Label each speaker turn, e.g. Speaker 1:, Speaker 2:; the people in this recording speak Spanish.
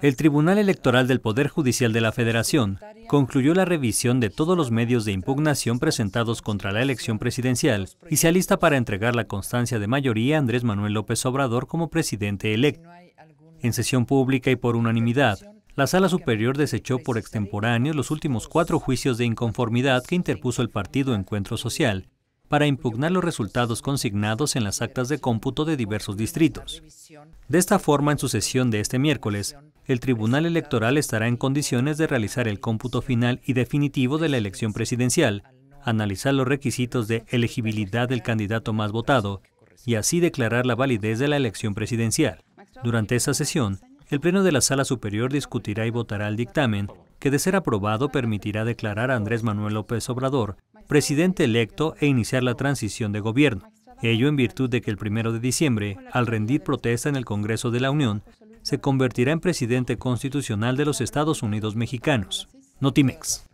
Speaker 1: El Tribunal Electoral del Poder Judicial de la Federación concluyó la revisión de todos los medios de impugnación presentados contra la elección presidencial y se alista para entregar la constancia de mayoría a Andrés Manuel López Obrador como presidente electo. En sesión pública y por unanimidad, la Sala Superior desechó por extemporáneo los últimos cuatro juicios de inconformidad que interpuso el partido Encuentro Social para impugnar los resultados consignados en las actas de cómputo de diversos distritos. De esta forma, en su sesión de este miércoles, el Tribunal Electoral estará en condiciones de realizar el cómputo final y definitivo de la elección presidencial, analizar los requisitos de elegibilidad del candidato más votado y así declarar la validez de la elección presidencial. Durante esa sesión, el Pleno de la Sala Superior discutirá y votará el dictamen que de ser aprobado permitirá declarar a Andrés Manuel López Obrador presidente electo e iniciar la transición de gobierno. Ello en virtud de que el 1 de diciembre, al rendir protesta en el Congreso de la Unión, se convertirá en presidente constitucional de los Estados Unidos mexicanos. Notimex.